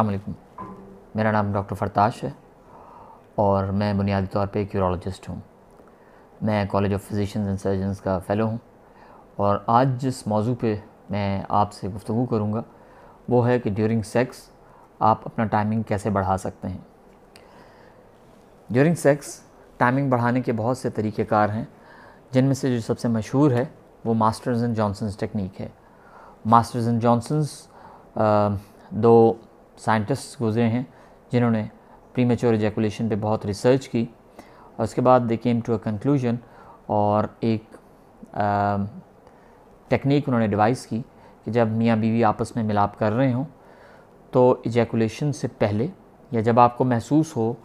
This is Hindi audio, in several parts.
अलैक्म मेरा नाम डॉक्टर फरताश है और मैं बुनियादी तौर पे एक यूरोलॉजिस्ट हूँ मैं college of physician and surgeons का फ़ेलो हूँ और आज जिस मौजू पे मैं आपसे गुफ्तु करूँगा वो है कि ड्यूरिंग सेक्स आप अपना टाइमिंग कैसे बढ़ा सकते हैं ड्यूरिंग सेक्स टाइमिंग बढ़ाने के बहुत से तरीक़ेकार हैं जिनमें से जो सबसे मशहूर है वो मास्टर्स एंड जॉनसन्स टेक्निक है मास्टर्स एंड जॉनसन्स दो साइंटिस्ट गुजरे हैं जिन्होंने प्री मेच्योर एजैकुलेशन पर बहुत रिसर्च की और उसके बाद दे केम टू अ कंक्लूजन और एक टेक्निक उन्होंने डिवाइस की कि जब मियाँ बीवी आपस में मिलाप कर रहे हों तो इजैकुलेशन से पहले या जब आपको महसूस हो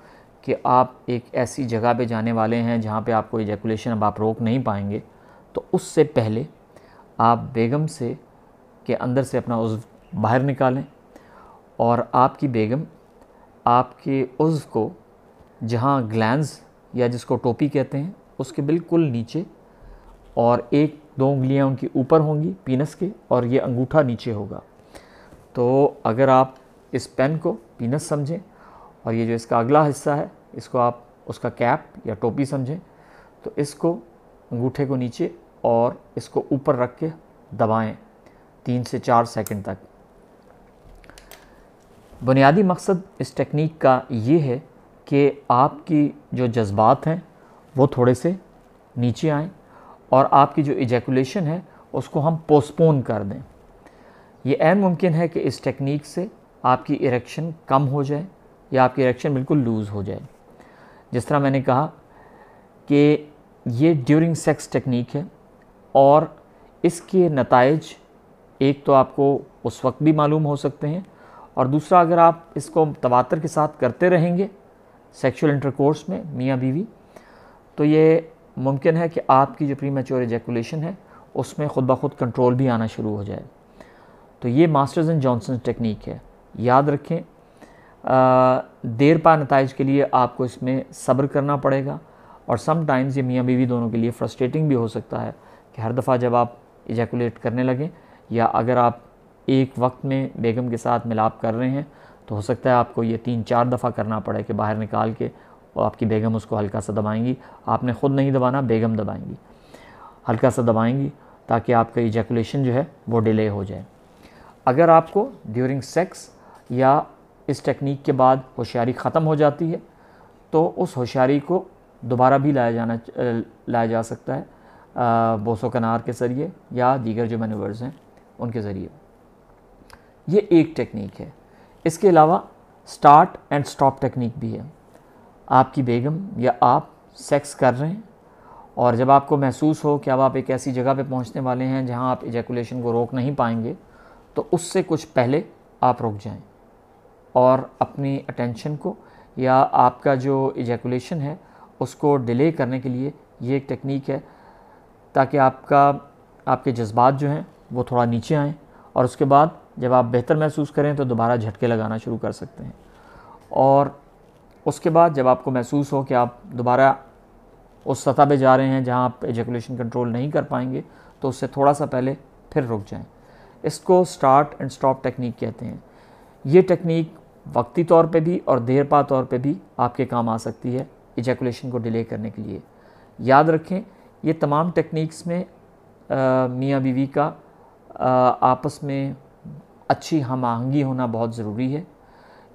कि आप एक ऐसी जगह पे जाने वाले हैं जहाँ पे आपको इजैकुलेशन अब आप रोक नहीं पाएंगे तो उससे पहले आप बेगम से के अंदर से अपना उज बाहर निकालें और आपकी बेगम आपके उज़ को जहाँ ग्लैंस या जिसको टोपी कहते हैं उसके बिल्कुल नीचे और एक दो उंगलियाँ उनकी ऊपर होंगी पीनस के और ये अंगूठा नीचे होगा तो अगर आप इस पेन को पीनस समझें और ये जो इसका अगला हिस्सा है इसको आप उसका कैप या टोपी समझें तो इसको अंगूठे को नीचे और इसको ऊपर रख के दबाएँ तीन से चार सेकंड तक बुनियादी मकसद इस टेक्निक का ये है कि आपकी जो जज्बात हैं वो थोड़े से नीचे आएँ और आपकी जो इजैकुलेशन है उसको हम पोस्टपोन कर दें यह एन मुमकिन है कि इस टेक्निक से आपकी इरेक्शन कम हो जाए या आपकी इरेक्शन बिल्कुल लूज़ हो जाए जिस तरह मैंने कहा कि ये ड्यूरिंग सेक्स टेक्निक है और इसके नतज एक तो आपको उस वक्त भी मालूम हो सकते हैं और दूसरा अगर आप इसको तवातर के साथ करते रहेंगे सेक्सुअल इंटरकोर्स में मियाँ बीवी तो ये मुमकिन है कि आपकी जो प्री मेच्योर एजैकुलेशन है उसमें ख़ुद ब खुद कंट्रोल भी आना शुरू हो जाए तो ये मास्टर्स एंड जॉनसन टेक्निक है याद रखें देर पा नतज के लिए आपको इसमें सब्र करना पड़ेगा और समटाइम्स ये मियाँ बीवी दोनों के लिए फ्रस्ट्रेटिंग भी हो सकता है कि हर दफ़ा जब आप इजैकुलेट करने लगें या अगर आप एक वक्त में बेगम के साथ मिलाप कर रहे हैं तो हो सकता है आपको ये तीन चार दफ़ा करना पड़े कि बाहर निकाल के और आपकी बेगम उसको हल्का सा दबाएंगी आपने ख़ुद नहीं दबाना बेगम दबाएंगी हल्का सा दबाएंगी ताकि आपका इजैकुलेशन जो है वो डिले हो जाए अगर आपको ड्यूरिंग सेक्स या इस टेक्निक के बाद होशियारी ख़त्म हो जाती है तो उस होशियारी को दोबारा भी लाया जाना लाया जा सकता है बोसो कनार के ज़रिए या दीगर जो मैनूवर्स हैं उनके ज़रिए ये एक टेक्निक है इसके अलावा स्टार्ट एंड स्टॉप टेक्निक भी है आपकी बेगम या आप सेक्स कर रहे हैं और जब आपको महसूस हो कि अब आप एक ऐसी जगह पे पहुंचने वाले हैं जहां आप इजैकुलेशन को रोक नहीं पाएंगे तो उससे कुछ पहले आप रुक जाएं और अपनी अटेंशन को या आपका जो इजैकुलेशन है उसको डिले करने के लिए ये एक टेक्निक है ताकि आपका आपके जज्बात जो हैं वो थोड़ा नीचे आएँ और उसके बाद जब आप बेहतर महसूस करें तो दोबारा झटके लगाना शुरू कर सकते हैं और उसके बाद जब आपको महसूस हो कि आप दोबारा उस सतह पे जा रहे हैं जहां आप एजकुलेशन कंट्रोल नहीं कर पाएंगे तो उससे थोड़ा सा पहले फिर रुक जाएं इसको स्टार्ट एंड स्टॉप टेक्निक कहते हैं ये टेक्निक वक्ती तौर पे भी और देर पा तौर पे भी आपके काम आ सकती है एजेकुलेशन को डिले करने के लिए याद रखें ये तमाम टेक्निक्स में मियाँ बीवी का आ, आपस में अच्छी हम आहंगी होना बहुत ज़रूरी है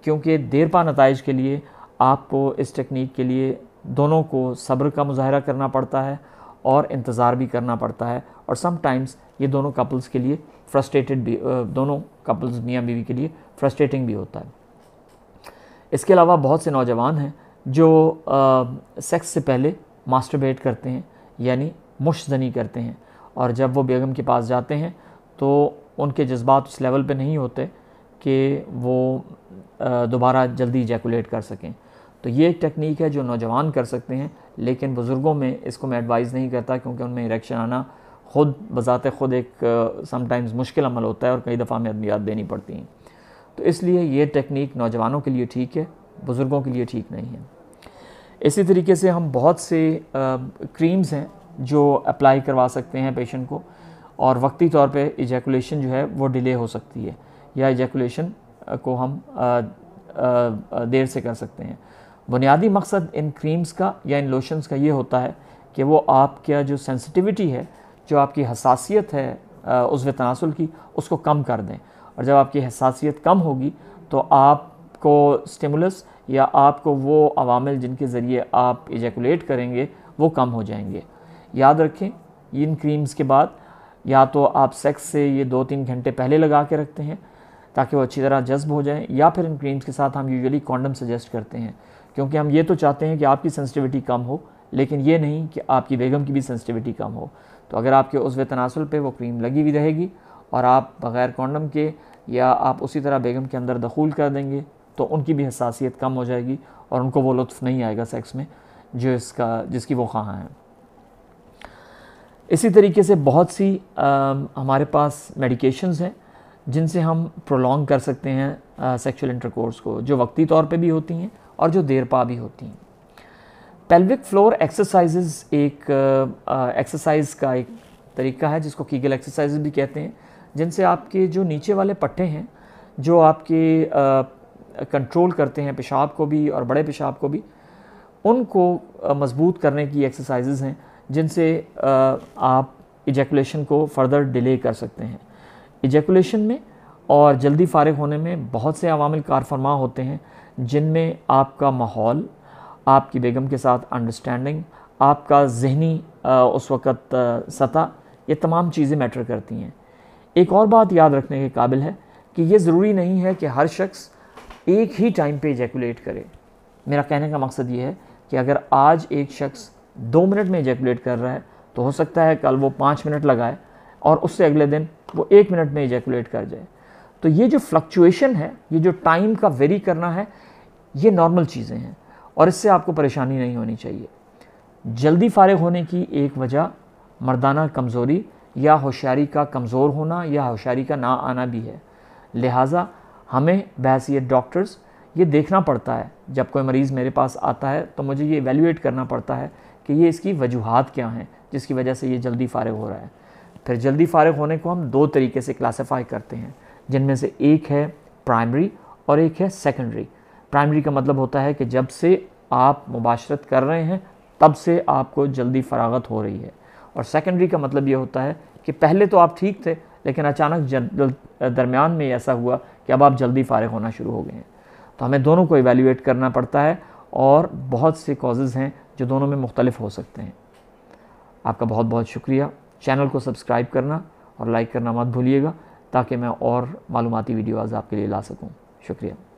क्योंकि देरपा नतज के लिए आपको इस टेक्निक के लिए दोनों को सब्र का मुजाहरा करना पड़ता है और इंतज़ार भी करना पड़ता है और समटाइम्स ये दोनों कपल्स के लिए फ्रस्ट्रेटेड भी दोनों कपल्स मियाँ बीवी के लिए फ्रस्ट्रेटिंग भी होता है इसके अलावा बहुत से नौजवान हैं जो आ, सेक्स से पहले मास्टरबेट करते हैं यानी मुश्तनी करते हैं और जब वो बेगम के पास जाते हैं तो उनके जज्बात उस लेवल पे नहीं होते कि वो दोबारा जल्दी जैकुलेट कर सकें तो ये एक टेक्निक है जो नौजवान कर सकते हैं लेकिन बुज़ुर्गों में इसको मैं एडवाइस नहीं करता क्योंकि उनमें इरेक्शन आना ख़ुद बज़ात ख़ुद एक समटाइम्स मुश्किल अमल होता है और कई दफ़ा में अदमियात देनी पड़ती हैं तो इसलिए ये टेक्निक नौजवानों के लिए ठीक है बुज़ुर्गों के लिए ठीक नहीं है इसी तरीके से हम बहुत से क्रीम्स हैं जो अप्लाई करवा सकते हैं पेशेंट को और वक्ती तौर पे इजैकुलेशन जो है वो डिले हो सकती है या इजैकुलेशन को हम देर से कर सकते हैं बुनियादी मकसद इन क्रीम्स का या इन लोशंस का ये होता है कि वो आपका जो सेंसिटिविटी है जो आपकी हसासियत है उस तनासुल की उसको कम कर दें और जब आपकी हसासियत कम होगी तो आपको स्टिमुलस या आपको वो अवामिल जिनके ज़रिए आप इजैकुलेट करेंगे वो कम हो जाएंगे याद रखें इन क्रीम्स के बाद या तो आप सेक्स से ये दो तीन घंटे पहले लगा के रखते हैं ताकि वो अच्छी तरह जज्ब हो जाए या फिर इन क्रीम्स के साथ हम यूजुअली कॉन्डम सजेस्ट करते हैं क्योंकि हम ये तो चाहते हैं कि आपकी सेंसिटिविटी कम हो लेकिन ये नहीं कि आपकी बेगम की भी सेंसिटिविटी कम हो तो अगर आपके उस तनासल पर वो क्रीम लगी हुई रहेगी और आप बग़ैर कॉन्डम के या आप उसी तरह बेगम के अंदर दखूल कर देंगे तो उनकी भी हसासीत कम हो जाएगी और उनको वो लुत्फ़ नहीं आएगा सेक्स में जो इसका जिसकी वो खाँ हैं इसी तरीके से बहुत सी आ, हमारे पास मेडिकेशंस हैं जिनसे हम प्रोलॉन्ग कर सकते हैं सेक्सुअल इंटरकोर्स को जो वक्ती तौर पे भी होती हैं और जो देर पा भी होती हैं पेल्विक फ्लोर एक्सरसाइजेज एक एक्सरसाइज का एक तरीका है जिसको कीगल एक्सरसाइज भी कहते हैं जिनसे आपके जो नीचे वाले पट्टे हैं जो आपके कंट्रोल करते हैं पेशाब को भी और बड़े पेशाब को भी उनको मजबूत करने की एक्सरसाइजेज़ हैं जिनसे आप इजैकुलेशन को फर्दर डिले कर सकते हैं इजैकुलेशन में और जल्दी फारग होने में बहुत से अवामिल कारफरमा होते हैं जिनमें आपका माहौल आपकी बेगम के साथ अंडरस्टैंडिंग आपका जहनी उस वक़्त सतह ये तमाम चीज़ें मैटर करती हैं एक और बात याद रखने के काबिल है कि ये ज़रूरी नहीं है कि हर शख्स एक ही टाइम पे इजैकुलेट करे मेरा कहने का मकसद ये है कि अगर आज एक शख्स दो मिनट में इजैकुलेट कर रहा है तो हो सकता है कल वो पाँच मिनट लगाए और उससे अगले दिन वो एक मिनट में इजैकुलेट कर जाए तो ये जो फ्लक्चुएशन है ये जो टाइम का वेरी करना है ये नॉर्मल चीज़ें हैं और इससे आपको परेशानी नहीं होनी चाहिए जल्दी फारग होने की एक वजह मर्दाना कमज़ोरी या होशियारी का कमज़ोर होना या होशियारी का ना आना भी है लिहाजा हमें बहसीत डॉक्टर्स ये देखना पड़ता है जब कोई मरीज़ मेरे पास आता है तो मुझे ये एवेल्यूएट करना पड़ता है कि ये इसकी वजूहत क्या हैं जिसकी वजह से ये जल्दी फ़ारग हो रहा है फिर जल्दी फ़ारग होने को हम दो तरीके से क्लासीफाई करते हैं जिनमें से एक है प्राइमरी और एक है सेकेंडरी प्राइमरी का मतलब होता है कि जब से आप मुबाशरत कर रहे हैं तब से आपको जल्दी फरागत हो रही है और सेकेंडरी का मतलब ये होता है कि पहले तो आप ठीक थे लेकिन अचानक दरमियान में ऐसा हुआ कि अब आप जल्दी फ़ारग होना शुरू हो गए हैं तो हमें दोनों को इवेल्यूट करना पड़ता है और बहुत से कॉजेज़ हैं जो दोनों में मुख्तलिफ हो सकते हैं आपका बहुत बहुत शुक्रिया चैनल को सब्सक्राइब करना और लाइक करना मत भूलिएगा ताकि मैं और मालूमती वीडियोज़ आपके लिए ला सकूँ शुक्रिया